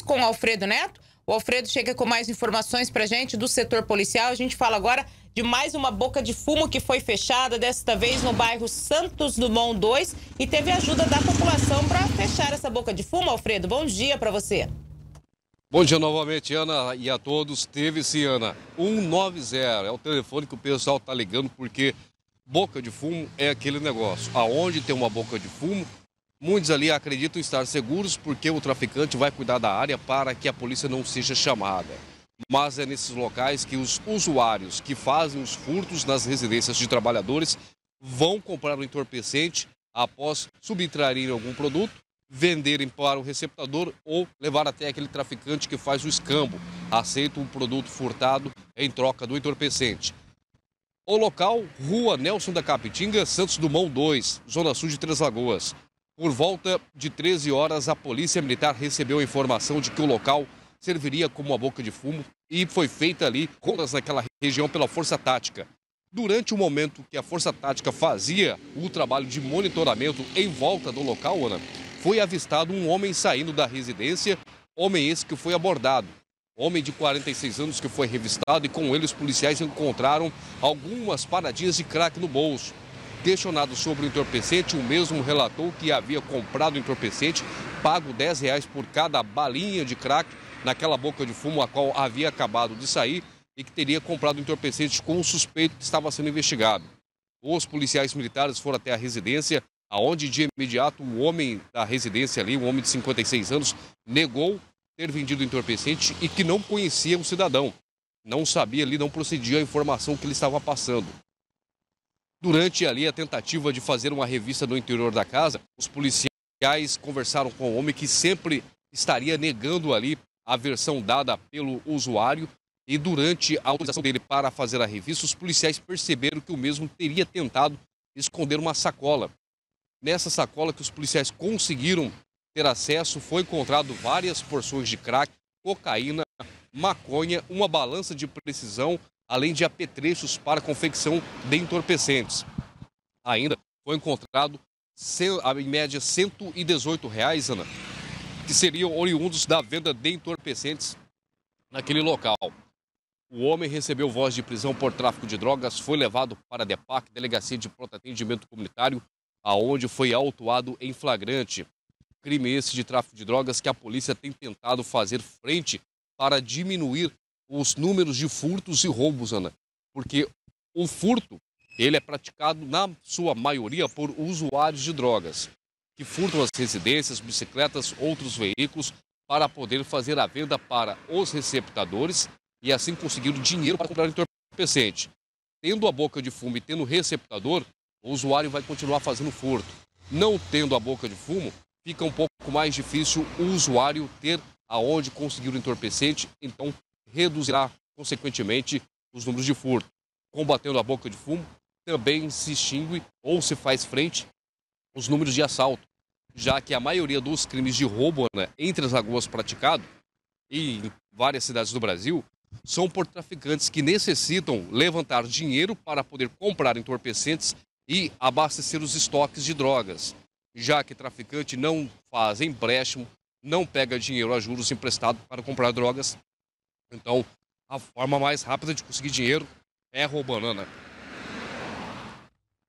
com o Alfredo Neto. O Alfredo chega com mais informações para gente do setor policial. A gente fala agora de mais uma boca de fumo que foi fechada, desta vez no bairro Santos Dumont 2, e teve ajuda da população para fechar essa boca de fumo. Alfredo, bom dia para você. Bom dia novamente, Ana, e a todos. Teve se Ana. 190 é o telefone que o pessoal está ligando, porque boca de fumo é aquele negócio. Aonde tem uma boca de fumo, Muitos ali acreditam estar seguros porque o traficante vai cuidar da área para que a polícia não seja chamada. Mas é nesses locais que os usuários que fazem os furtos nas residências de trabalhadores vão comprar o entorpecente após subtraírem algum produto, venderem para o receptador ou levar até aquele traficante que faz o escambo, aceita o um produto furtado em troca do entorpecente. O local, Rua Nelson da Capitinga, Santos Dumont 2, Zona Sul de Três Lagoas. Por volta de 13 horas, a Polícia Militar recebeu a informação de que o local serviria como uma boca de fumo e foi feita ali rondas naquela região pela Força Tática. Durante o momento que a Força Tática fazia o trabalho de monitoramento em volta do local, Ana, foi avistado um homem saindo da residência, homem esse que foi abordado. Homem de 46 anos que foi revistado e com ele os policiais encontraram algumas paradinhas de crack no bolso. Questionado sobre o entorpecente, o mesmo relatou que havia comprado o entorpecente, pago R$ 10 reais por cada balinha de crack naquela boca de fumo a qual havia acabado de sair e que teria comprado o entorpecente com o suspeito que estava sendo investigado. Os policiais militares foram até a residência, aonde de imediato o homem da residência ali, um homem de 56 anos, negou ter vendido o entorpecente e que não conhecia o cidadão. Não sabia ali, não procedia a informação que ele estava passando. Durante ali a tentativa de fazer uma revista no interior da casa, os policiais conversaram com o homem que sempre estaria negando ali a versão dada pelo usuário. E durante a autorização dele para fazer a revista, os policiais perceberam que o mesmo teria tentado esconder uma sacola. Nessa sacola que os policiais conseguiram ter acesso, foi encontrado várias porções de crack, cocaína, maconha, uma balança de precisão além de apetrechos para confecção de entorpecentes. Ainda foi encontrado, em média, R$ 118, reais, Ana, que seriam oriundos da venda de entorpecentes naquele local. O homem recebeu voz de prisão por tráfico de drogas, foi levado para a DEPAC, Delegacia de Pronto Atendimento Comunitário, aonde foi autuado em flagrante. Crime esse de tráfico de drogas que a polícia tem tentado fazer frente para diminuir os números de furtos e roubos, Ana. Porque o furto, ele é praticado na sua maioria por usuários de drogas, que furtam as residências, bicicletas, outros veículos para poder fazer a venda para os receptadores e assim conseguir o dinheiro para comprar entorpecente. Tendo a boca de fumo e tendo receptador, o usuário vai continuar fazendo furto. Não tendo a boca de fumo, fica um pouco mais difícil o usuário ter aonde conseguir o entorpecente, então reduzirá, consequentemente, os números de furto. Combatendo a boca de fumo, também se extingue ou se faz frente os números de assalto, já que a maioria dos crimes de roubo né, entre as lagoas praticado e em várias cidades do Brasil são por traficantes que necessitam levantar dinheiro para poder comprar entorpecentes e abastecer os estoques de drogas, já que traficante não faz empréstimo, não pega dinheiro a juros emprestado para comprar drogas então, a forma mais rápida de conseguir dinheiro é roubando, né?